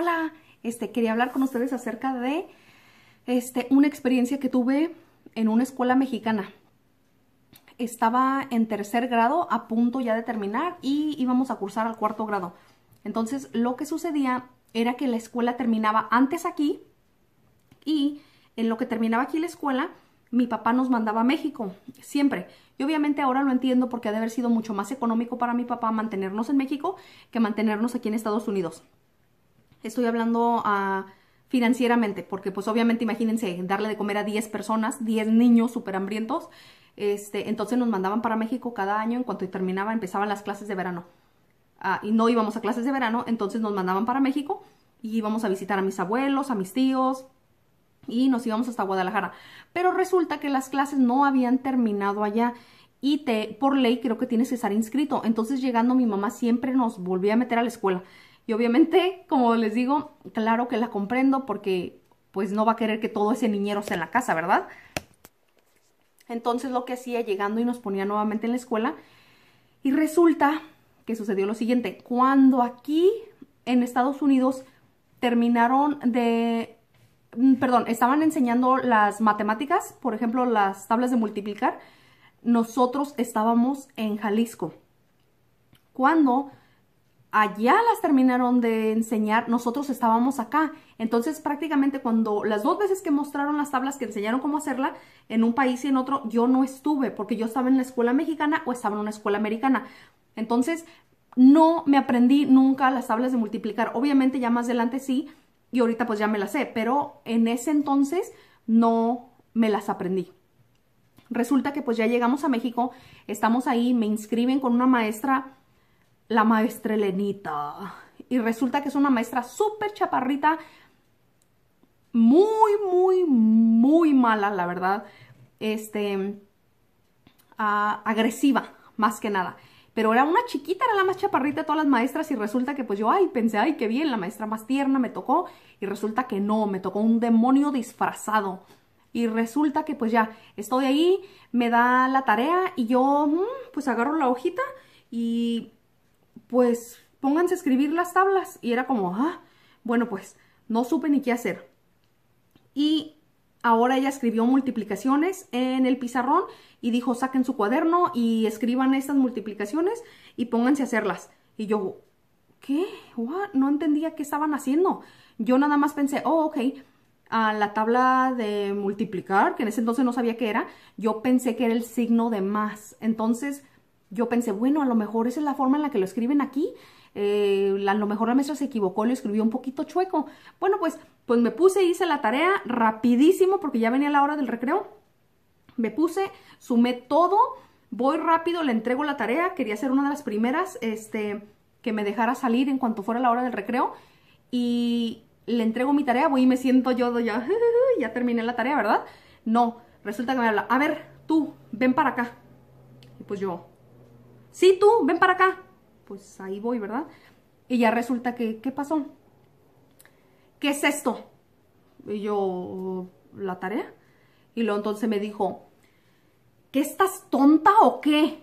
hola, este, quería hablar con ustedes acerca de este, una experiencia que tuve en una escuela mexicana. Estaba en tercer grado, a punto ya de terminar, y íbamos a cursar al cuarto grado. Entonces, lo que sucedía era que la escuela terminaba antes aquí, y en lo que terminaba aquí la escuela, mi papá nos mandaba a México, siempre. Y obviamente ahora lo entiendo porque ha de haber sido mucho más económico para mi papá mantenernos en México que mantenernos aquí en Estados Unidos. Estoy hablando a ah, financieramente, porque pues obviamente imagínense darle de comer a 10 personas, 10 niños súper hambrientos, este, entonces nos mandaban para México cada año, en cuanto terminaba empezaban las clases de verano. Ah, y no íbamos a clases de verano, entonces nos mandaban para México y íbamos a visitar a mis abuelos, a mis tíos y nos íbamos hasta Guadalajara. Pero resulta que las clases no habían terminado allá y te, por ley creo que tienes que estar inscrito. Entonces llegando mi mamá siempre nos volvía a meter a la escuela. Y obviamente, como les digo, claro que la comprendo porque pues no va a querer que todo ese niñero esté en la casa, ¿verdad? Entonces lo que hacía llegando y nos ponía nuevamente en la escuela y resulta que sucedió lo siguiente, cuando aquí en Estados Unidos terminaron de mm, perdón, estaban enseñando las matemáticas, por ejemplo, las tablas de multiplicar, nosotros estábamos en Jalisco. Cuando allá las terminaron de enseñar, nosotros estábamos acá. Entonces prácticamente cuando las dos veces que mostraron las tablas que enseñaron cómo hacerla en un país y en otro, yo no estuve porque yo estaba en la escuela mexicana o estaba en una escuela americana. Entonces no me aprendí nunca las tablas de multiplicar. Obviamente ya más adelante sí y ahorita pues ya me las sé, pero en ese entonces no me las aprendí. Resulta que pues ya llegamos a México, estamos ahí, me inscriben con una maestra la maestra Elenita. Y resulta que es una maestra súper chaparrita, muy, muy, muy mala, la verdad. Este, ah, agresiva, más que nada. Pero era una chiquita, era la más chaparrita de todas las maestras y resulta que pues yo, ay, pensé, ay, qué bien, la maestra más tierna me tocó. Y resulta que no, me tocó un demonio disfrazado. Y resulta que pues ya, estoy ahí, me da la tarea y yo, mm, pues agarro la hojita y pues pónganse a escribir las tablas. Y era como, ah, bueno, pues no supe ni qué hacer. Y ahora ella escribió multiplicaciones en el pizarrón y dijo, saquen su cuaderno y escriban estas multiplicaciones y pónganse a hacerlas. Y yo, ¿qué? No entendía qué estaban haciendo. Yo nada más pensé, oh, ok, a la tabla de multiplicar, que en ese entonces no sabía qué era, yo pensé que era el signo de más. Entonces yo pensé, bueno, a lo mejor esa es la forma en la que lo escriben aquí. Eh, a lo mejor la maestra se equivocó, lo escribió un poquito chueco. Bueno, pues, pues me puse, hice la tarea rapidísimo porque ya venía la hora del recreo. Me puse, sumé todo, voy rápido, le entrego la tarea. Quería ser una de las primeras este, que me dejara salir en cuanto fuera la hora del recreo. Y le entrego mi tarea, voy y me siento yo, ya, ya terminé la tarea, ¿verdad? No, resulta que me habla, a ver, tú, ven para acá. Y pues yo, Sí, tú, ven para acá. Pues ahí voy, ¿verdad? Y ya resulta que, ¿qué pasó? ¿Qué es esto? Y yo, ¿la tarea? Y luego entonces me dijo, ¿qué estás tonta o qué?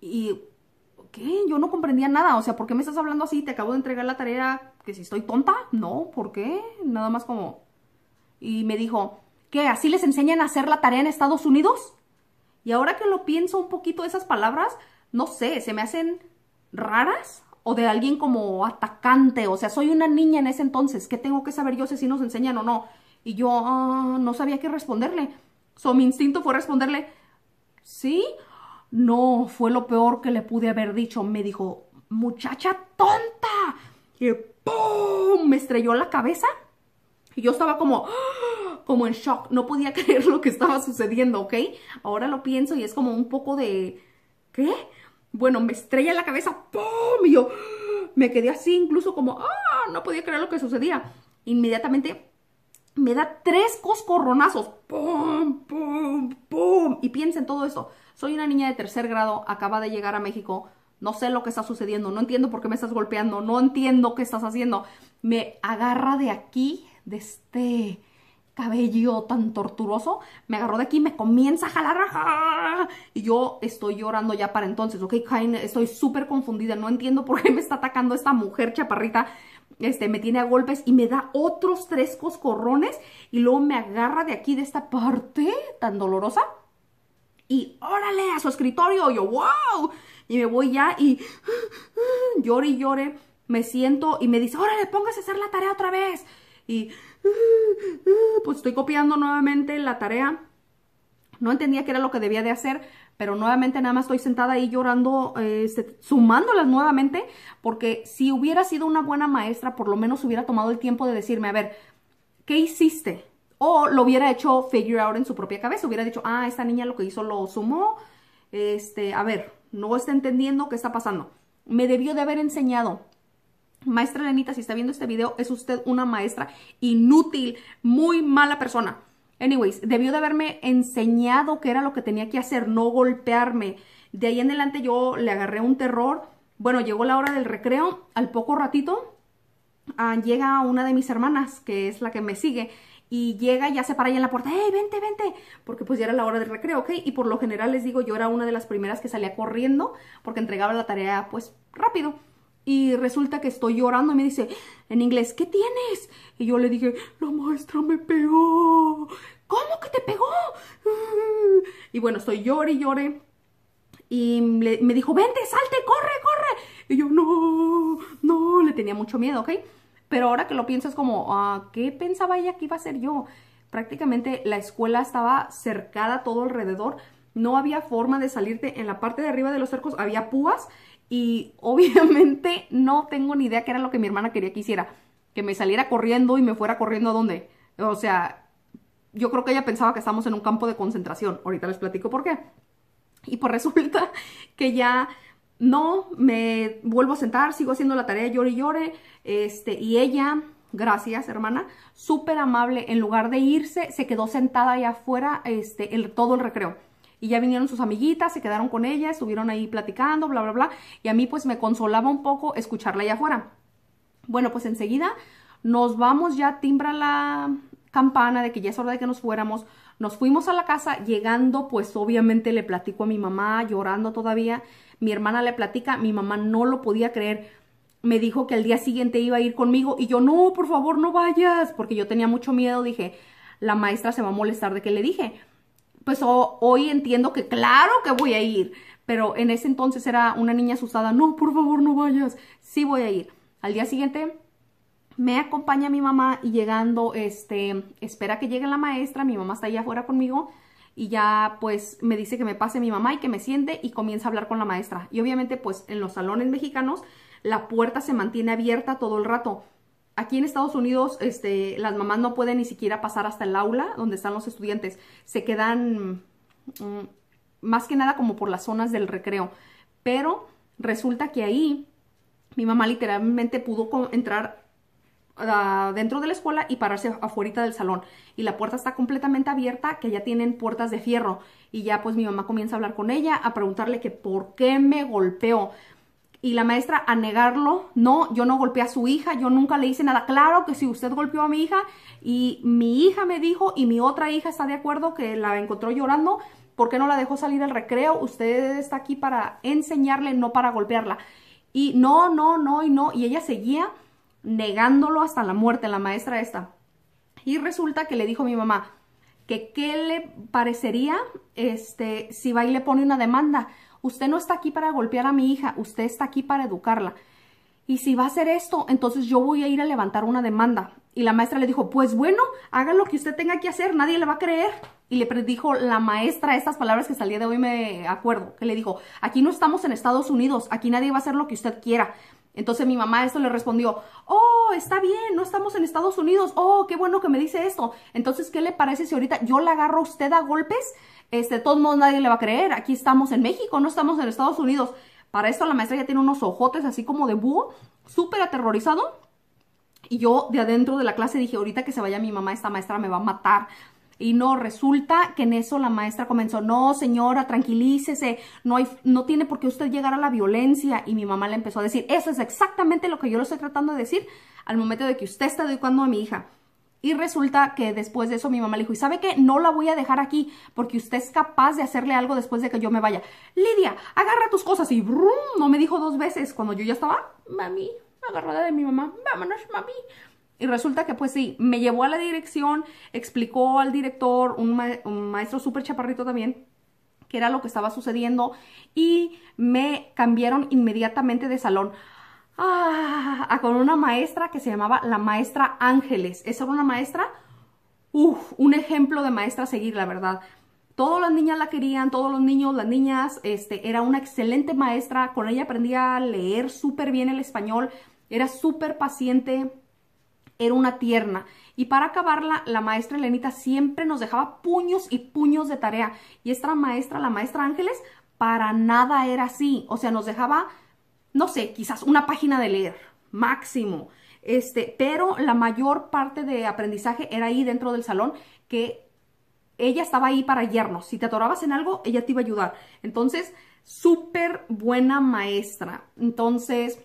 Y, ¿qué? Yo no comprendía nada, o sea, ¿por qué me estás hablando así? Te acabo de entregar la tarea, que si estoy tonta, no, ¿por qué? Nada más como... Y me dijo, ¿qué? ¿Así les enseñan a hacer la tarea en Estados Unidos? Y ahora que lo pienso un poquito, esas palabras, no sé, se me hacen raras o de alguien como atacante. O sea, soy una niña en ese entonces. ¿Qué tengo que saber yo sé si nos enseñan o no? Y yo ah, no sabía qué responderle. So, mi instinto fue responderle, ¿sí? No, fue lo peor que le pude haber dicho. Me dijo, muchacha tonta. Y ¡pum! Me estrelló la cabeza. Y yo estaba como como en shock, no podía creer lo que estaba sucediendo, ¿ok? Ahora lo pienso y es como un poco de... ¿Qué? Bueno, me estrella la cabeza, ¡pum! Y yo me quedé así incluso como, ¡ah! No podía creer lo que sucedía. Inmediatamente me da tres coscorronazos, ¡pum! ¡pum! ¡pum! Y en todo eso. soy una niña de tercer grado, acaba de llegar a México, no sé lo que está sucediendo, no entiendo por qué me estás golpeando, no entiendo qué estás haciendo. Me agarra de aquí, de este cabello tan torturoso, me agarró de aquí, y me comienza a jalar. Y yo estoy llorando ya para entonces, ¿ok? Estoy súper confundida, no entiendo por qué me está atacando esta mujer chaparrita. Este, me tiene a golpes y me da otros tres coscorrones y luego me agarra de aquí, de esta parte tan dolorosa. Y órale, a su escritorio, yo, wow. Y me voy ya y llore y llore. Me siento y me dice, órale, pongas a hacer la tarea otra vez y ah, ah, pues estoy copiando nuevamente la tarea. No entendía qué era lo que debía de hacer, pero nuevamente nada más estoy sentada ahí llorando, este, sumándolas nuevamente, porque si hubiera sido una buena maestra, por lo menos hubiera tomado el tiempo de decirme, a ver, ¿qué hiciste? O lo hubiera hecho figure out en su propia cabeza, hubiera dicho, ah, esta niña lo que hizo lo sumó, este, a ver, no está entendiendo qué está pasando. Me debió de haber enseñado Maestra Lenita, si está viendo este video, es usted una maestra inútil, muy mala persona. Anyways, debió de haberme enseñado qué era lo que tenía que hacer, no golpearme. De ahí en adelante yo le agarré un terror. Bueno, llegó la hora del recreo. Al poco ratito ah, llega una de mis hermanas, que es la que me sigue, y llega y ya se para allá en la puerta, ¡eh, vente, vente! Porque pues ya era la hora del recreo, ¿ok? Y por lo general les digo, yo era una de las primeras que salía corriendo porque entregaba la tarea pues rápido. Y resulta que estoy llorando y me dice en inglés, ¿qué tienes? Y yo le dije, la maestra me pegó. ¿Cómo que te pegó? Y bueno, estoy llore y lloré. Y me dijo, vente, salte, corre, corre. Y yo, no, no, le tenía mucho miedo, ¿ok? Pero ahora que lo piensas como, ah, ¿qué pensaba ella que iba a hacer yo? Prácticamente la escuela estaba cercada todo alrededor. No había forma de salirte. En la parte de arriba de los cercos había púas y obviamente no tengo ni idea qué era lo que mi hermana quería que hiciera, que me saliera corriendo y me fuera corriendo a dónde. O sea, yo creo que ella pensaba que estamos en un campo de concentración. Ahorita les platico por qué. Y pues resulta que ya no, me vuelvo a sentar, sigo haciendo la tarea, llore y llore. Este, y ella, gracias hermana, súper amable, en lugar de irse, se quedó sentada allá afuera este, el, todo el recreo y ya vinieron sus amiguitas, se quedaron con ella, estuvieron ahí platicando, bla, bla, bla, y a mí pues me consolaba un poco escucharla allá afuera. Bueno, pues enseguida nos vamos ya, timbra la campana de que ya es hora de que nos fuéramos, nos fuimos a la casa, llegando pues obviamente le platico a mi mamá, llorando todavía, mi hermana le platica, mi mamá no lo podía creer, me dijo que al día siguiente iba a ir conmigo y yo no, por favor no vayas, porque yo tenía mucho miedo, dije, la maestra se va a molestar de que le dije pues hoy entiendo que claro que voy a ir, pero en ese entonces era una niña asustada, no, por favor no vayas, sí voy a ir. Al día siguiente me acompaña mi mamá y llegando, este, espera que llegue la maestra, mi mamá está allá afuera conmigo y ya pues me dice que me pase mi mamá y que me siente y comienza a hablar con la maestra. Y obviamente pues en los salones mexicanos la puerta se mantiene abierta todo el rato. Aquí en Estados Unidos este, las mamás no pueden ni siquiera pasar hasta el aula donde están los estudiantes. Se quedan mm, más que nada como por las zonas del recreo. Pero resulta que ahí mi mamá literalmente pudo entrar ah, dentro de la escuela y pararse afuera del salón. Y la puerta está completamente abierta, que ya tienen puertas de fierro. Y ya pues mi mamá comienza a hablar con ella, a preguntarle que por qué me golpeó y la maestra a negarlo, no, yo no golpeé a su hija, yo nunca le hice nada, claro que si usted golpeó a mi hija y mi hija me dijo y mi otra hija está de acuerdo que la encontró llorando, ¿por qué no la dejó salir al recreo? Usted está aquí para enseñarle, no para golpearla. Y no, no, no, y no, y ella seguía negándolo hasta la muerte, la maestra esta. Y resulta que le dijo mi mamá que qué le parecería este, si va y le pone una demanda. Usted no está aquí para golpear a mi hija, usted está aquí para educarla. Y si va a hacer esto, entonces yo voy a ir a levantar una demanda. Y la maestra le dijo, pues bueno, haga lo que usted tenga que hacer, nadie le va a creer. Y le predijo la maestra estas palabras que salía de hoy me acuerdo, que le dijo, aquí no estamos en Estados Unidos, aquí nadie va a hacer lo que usted quiera. Entonces mi mamá esto le respondió, oh, está bien, no estamos en Estados Unidos, oh, qué bueno que me dice esto. Entonces, ¿qué le parece si ahorita yo la agarro a usted a golpes? Este, todo todos modos nadie le va a creer, aquí estamos en México, no estamos en Estados Unidos. Para esto la maestra ya tiene unos ojotes así como de búho, súper aterrorizado. Y yo de adentro de la clase dije, ahorita que se vaya mi mamá, esta maestra me va a matar. Y no, resulta que en eso la maestra comenzó, no señora, tranquilícese, no, hay, no tiene por qué usted llegar a la violencia. Y mi mamá le empezó a decir, eso es exactamente lo que yo lo estoy tratando de decir al momento de que usted está educando a mi hija. Y resulta que después de eso mi mamá le dijo, ¿y sabe qué? No la voy a dejar aquí porque usted es capaz de hacerle algo después de que yo me vaya. Lidia, agarra tus cosas. Y brum, no me dijo dos veces cuando yo ya estaba, mami, agarrada de mi mamá, vámonos, mami. Y resulta que pues sí, me llevó a la dirección, explicó al director, un, maestro súper chaparrito también, que era lo que estaba sucediendo y me cambiaron inmediatamente de salón. Ah, a con una maestra que se llamaba la maestra Ángeles. Esa era una maestra, uff, un ejemplo de maestra a seguir, la verdad. Todas las niñas la querían, todos los niños, las niñas, este, era una excelente maestra, con ella aprendía a leer súper bien el español, era súper paciente, era una tierna. Y para acabarla, la maestra Elenita siempre nos dejaba puños y puños de tarea. Y esta maestra, la maestra Ángeles, para nada era así. O sea, nos dejaba, no sé, quizás una página de leer, máximo. Este, pero la mayor parte de aprendizaje era ahí dentro del salón, que ella estaba ahí para guiarnos. Si te atorabas en algo, ella te iba a ayudar. Entonces, súper buena maestra. Entonces,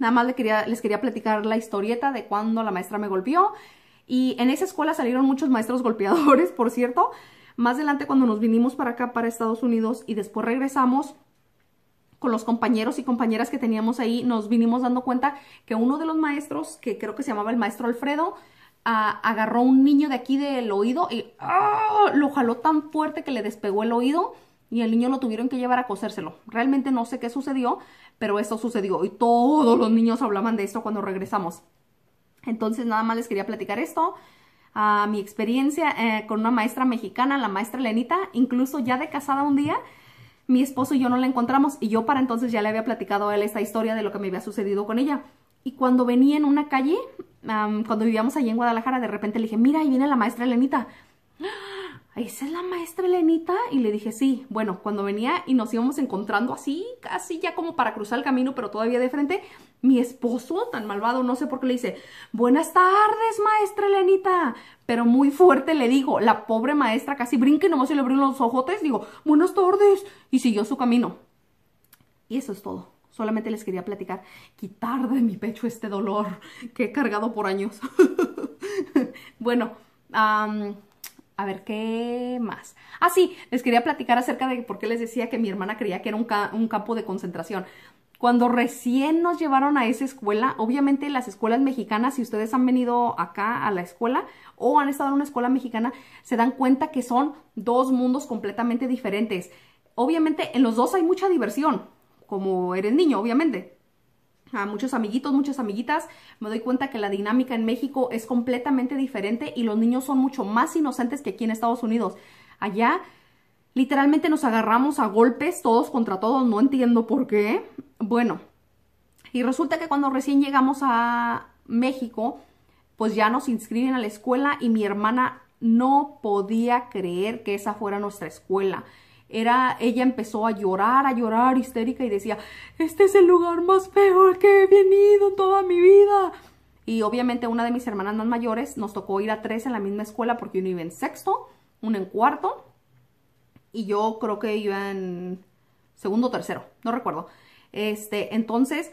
Nada más les quería, platicar la historieta de cuando la maestra me golpeó. Y en esa escuela salieron muchos maestros golpeadores, por cierto. Más adelante cuando nos vinimos para acá, para Estados Unidos, y después regresamos con los compañeros y compañeras que teníamos ahí, nos vinimos dando cuenta que uno de los maestros, que creo que se llamaba el maestro Alfredo, ah, agarró un niño de aquí del oído y ¡ah! lo jaló tan fuerte que le despegó el oído y el niño lo tuvieron que llevar a cosérselo. Realmente no sé qué sucedió, pero esto sucedió y todos los niños hablaban de esto cuando regresamos. Entonces nada más les quería platicar esto. A mi experiencia eh, con una maestra mexicana, la maestra Lenita, incluso ya de casada un día, mi esposo y yo no la encontramos y yo para entonces ya le había platicado a él esta historia de lo que me había sucedido con ella. Y cuando venía en una calle, cuando vivíamos allí en Guadalajara, de repente le dije, mira, ahí viene la maestra Lenita. ¿esa es la maestra Elenita? Y le dije, sí. Bueno, cuando venía y nos íbamos encontrando así, casi ya como para cruzar el camino, pero todavía de frente, mi esposo, tan malvado, no sé por qué le dice, buenas tardes, maestra Elenita. Pero muy fuerte le digo, la pobre maestra casi brinque, nomás se le abrió los ojotes, digo, buenas tardes. Y siguió su camino. Y eso es todo. Solamente les quería platicar, quitar de mi pecho este dolor que he cargado por años. bueno, a ver, ¿qué más? Ah, sí, les quería platicar acerca de por qué les decía que mi hermana creía que era un, campo de concentración. Cuando recién nos llevaron a esa escuela, obviamente las escuelas mexicanas, si ustedes han venido acá a la escuela o han estado en una escuela mexicana, se dan cuenta que son dos mundos completamente diferentes. Obviamente en los dos hay mucha diversión, como eres niño, obviamente a muchos amiguitos, muchas amiguitas, me doy cuenta que la dinámica en México es completamente diferente y los niños son mucho más inocentes que aquí en Estados Unidos. Allá literalmente nos agarramos a golpes todos contra todos, no entiendo por qué. Bueno, y resulta que cuando recién llegamos a México, pues ya nos inscriben a la escuela y mi hermana no podía creer que esa fuera nuestra escuela. Era, ella empezó a llorar, a llorar histérica y decía, este es el lugar más peor que he venido toda mi vida. Y obviamente una de mis hermanas más mayores nos tocó ir a tres en la misma escuela porque uno iba en sexto, uno en cuarto y yo creo que iba en segundo o tercero, no recuerdo. Este, entonces,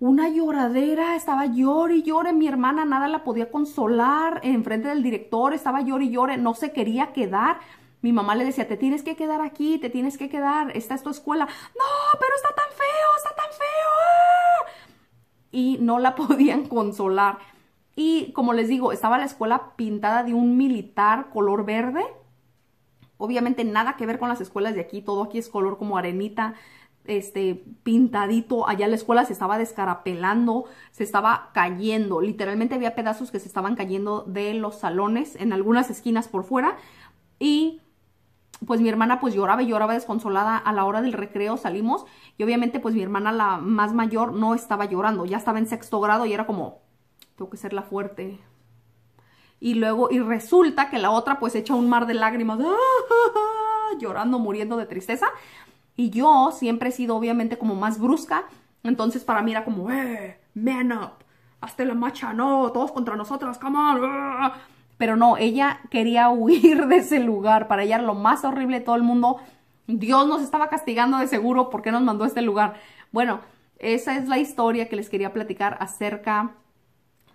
una lloradera, estaba llor y llore, mi hermana nada la podía consolar, enfrente del director estaba llorando, y llore, no se quería quedar. Mi mamá le decía, te tienes que quedar aquí, te tienes que quedar, esta es tu escuela. No, pero está tan feo, está tan feo. Ah". Y no la podían consolar. Y como les digo, estaba la escuela pintada de un militar color verde. Obviamente nada que ver con las escuelas de aquí, todo aquí es color como arenita, este pintadito. Allá la escuela se estaba descarapelando, se estaba cayendo. Literalmente había pedazos que se estaban cayendo de los salones en algunas esquinas por fuera. Y pues mi hermana pues lloraba y lloraba desconsolada a la hora del recreo, salimos y obviamente pues mi hermana la más mayor no estaba llorando, ya estaba en sexto grado y era como, tengo que ser la fuerte. Y luego, y resulta que la otra pues echa un mar de lágrimas, llorando, muriendo de tristeza. Y yo siempre he sido obviamente como más brusca, entonces para mí era como, eh, man up, hasta la macha, no, todos contra nosotras, come on. Pero no, ella quería huir de ese lugar. Para ella era lo más horrible de todo el mundo. Dios nos estaba castigando de seguro porque nos mandó a este lugar. Bueno, esa es la historia que les quería platicar acerca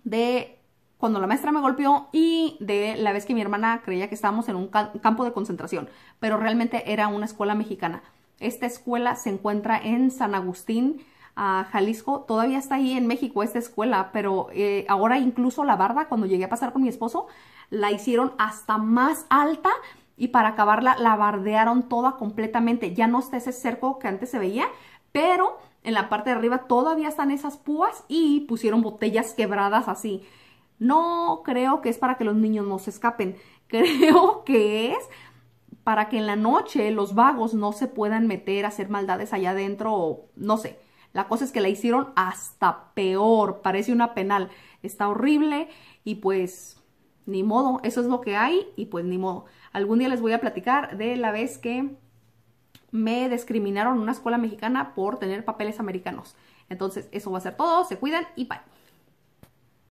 de cuando la maestra me golpeó y de la vez que mi hermana creía que estábamos en un campo de concentración, pero realmente era una escuela mexicana. Esta escuela se encuentra en San Agustín, a Jalisco, todavía está ahí en México esta escuela, pero eh, ahora incluso la barda, cuando llegué a pasar con mi esposo, la hicieron hasta más alta y para acabarla la bardearon toda completamente. Ya no está ese cerco que antes se veía, pero en la parte de arriba todavía están esas púas y pusieron botellas quebradas así. No creo que es para que los niños no se escapen. Creo que es para que en la noche los vagos no se puedan meter a hacer maldades allá adentro o no sé. La cosa es que la hicieron hasta peor, parece una penal. Está horrible y pues ni modo, eso es lo que hay y pues ni modo. Algún día les voy a platicar de la vez que me discriminaron en una escuela mexicana por tener papeles americanos. Entonces, eso va a ser todo. Se cuidan y bye.